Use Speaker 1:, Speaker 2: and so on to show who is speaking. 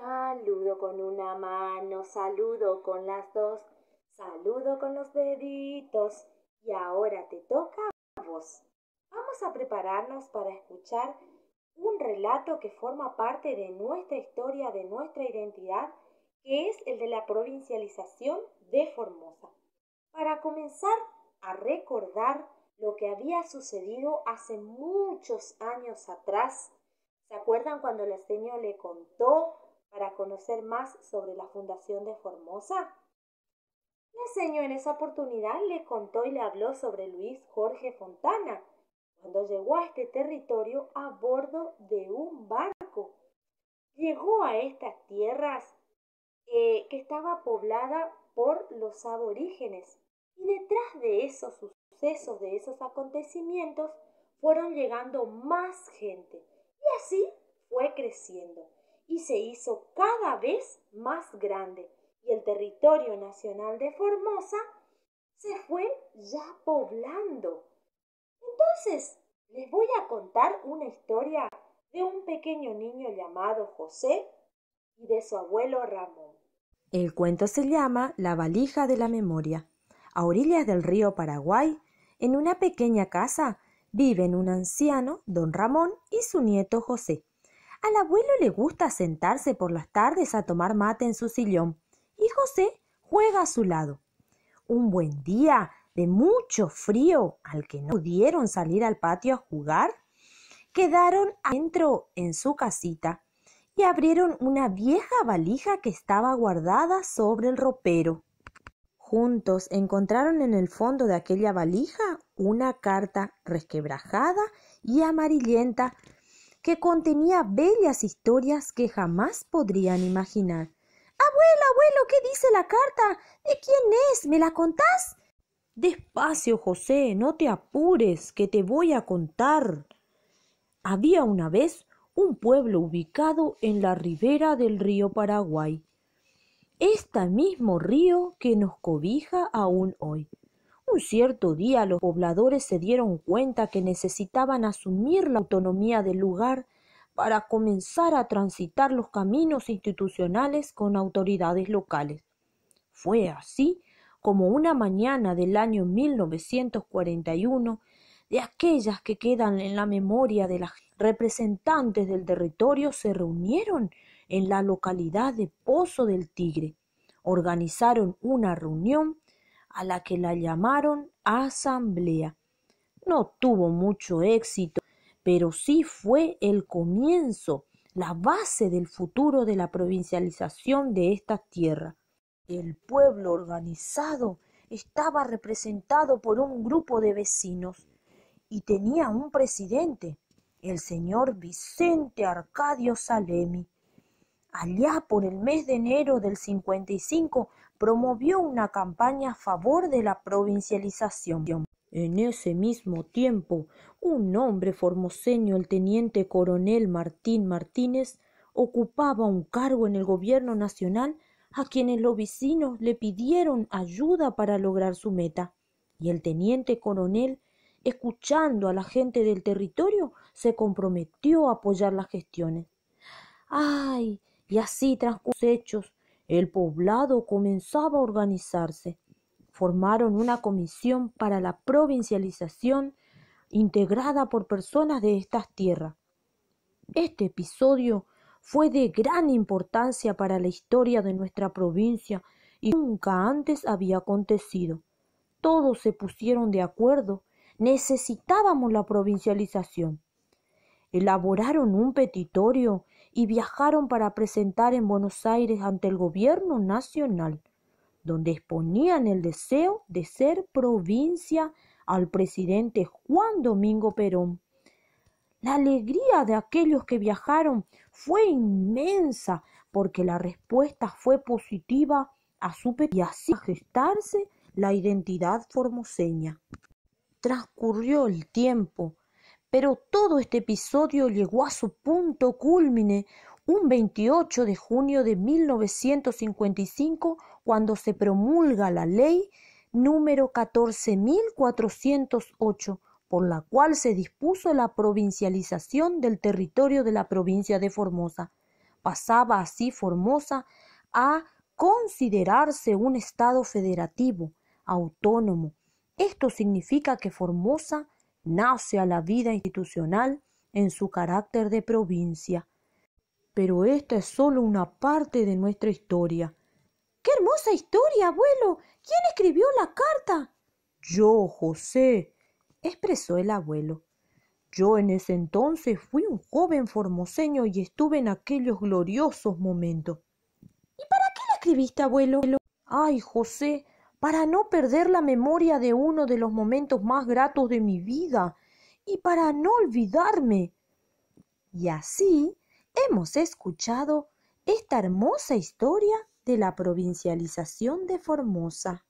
Speaker 1: Saludo con una mano, saludo con las dos, saludo con los deditos y ahora te toca a vos. Vamos a prepararnos para escuchar un relato que forma parte de nuestra historia, de nuestra identidad, que es el de la provincialización de Formosa. Para comenzar a recordar lo que había sucedido hace muchos años atrás, ¿se acuerdan cuando el señora le contó para conocer más sobre la Fundación de Formosa. La Señor en esa oportunidad le contó y le habló sobre Luis Jorge Fontana, cuando llegó a este territorio a bordo de un barco. Llegó a estas tierras eh, que estaba poblada por los aborígenes y detrás de esos sucesos, de esos acontecimientos, fueron llegando más gente y así fue creciendo y se hizo cada vez más grande y el territorio nacional de Formosa se fue ya poblando. Entonces, les voy a contar una historia de un pequeño niño llamado José y de su abuelo Ramón. El cuento se llama La valija de la memoria. A orillas del río Paraguay, en una pequeña casa, viven un anciano, don Ramón, y su nieto José. Al abuelo le gusta sentarse por las tardes a tomar mate en su sillón y José juega a su lado. Un buen día de mucho frío al que no pudieron salir al patio a jugar, quedaron adentro en su casita y abrieron una vieja valija que estaba guardada sobre el ropero. Juntos encontraron en el fondo de aquella valija una carta resquebrajada y amarillenta que contenía bellas historias que jamás podrían imaginar. Abuelo, abuelo, ¿qué dice la carta? ¿De quién es? ¿Me la contás? Despacio, José, no te apures, que te voy a contar. Había una vez un pueblo ubicado en la ribera del río Paraguay, este mismo río que nos cobija aún hoy. Un cierto día los pobladores se dieron cuenta que necesitaban asumir la autonomía del lugar para comenzar a transitar los caminos institucionales con autoridades locales. Fue así como una mañana del año 1941, de aquellas que quedan en la memoria de las representantes del territorio se reunieron en la localidad de Pozo del Tigre, organizaron una reunión a la que la llamaron asamblea. No tuvo mucho éxito, pero sí fue el comienzo, la base del futuro de la provincialización de esta tierra. El pueblo organizado estaba representado por un grupo de vecinos y tenía un presidente, el señor Vicente Arcadio Salemi, allá por el mes de enero del 55, promovió una campaña a favor de la provincialización. En ese mismo tiempo, un hombre formoseño, el teniente coronel Martín Martínez, ocupaba un cargo en el gobierno nacional a quienes los vecinos le pidieron ayuda para lograr su meta. Y el teniente coronel, escuchando a la gente del territorio, se comprometió a apoyar las gestiones. ¡Ay! Y así tras los hechos, el poblado comenzaba a organizarse. Formaron una comisión para la provincialización integrada por personas de estas tierras. Este episodio fue de gran importancia para la historia de nuestra provincia y nunca antes había acontecido. Todos se pusieron de acuerdo, necesitábamos la provincialización elaboraron un petitorio y viajaron para presentar en Buenos Aires ante el gobierno nacional, donde exponían el deseo de ser provincia al presidente Juan Domingo Perón. La alegría de aquellos que viajaron fue inmensa porque la respuesta fue positiva a su y así gestarse la identidad formoseña. Transcurrió el tiempo pero todo este episodio llegó a su punto cúlmine un 28 de junio de 1955 cuando se promulga la ley número 14408 por la cual se dispuso la provincialización del territorio de la provincia de Formosa. Pasaba así Formosa a considerarse un Estado federativo, autónomo. Esto significa que Formosa nace a la vida institucional en su carácter de provincia. Pero esta es solo una parte de nuestra historia. ¡Qué hermosa historia, abuelo! ¿Quién escribió la carta? Yo, José, expresó el abuelo. Yo en ese entonces fui un joven formoseño y estuve en aquellos gloriosos momentos. ¿Y para qué la escribiste, abuelo? Ay, José, para no perder la memoria de uno de los momentos más gratos de mi vida y para no olvidarme. Y así hemos escuchado esta hermosa historia de la provincialización de Formosa.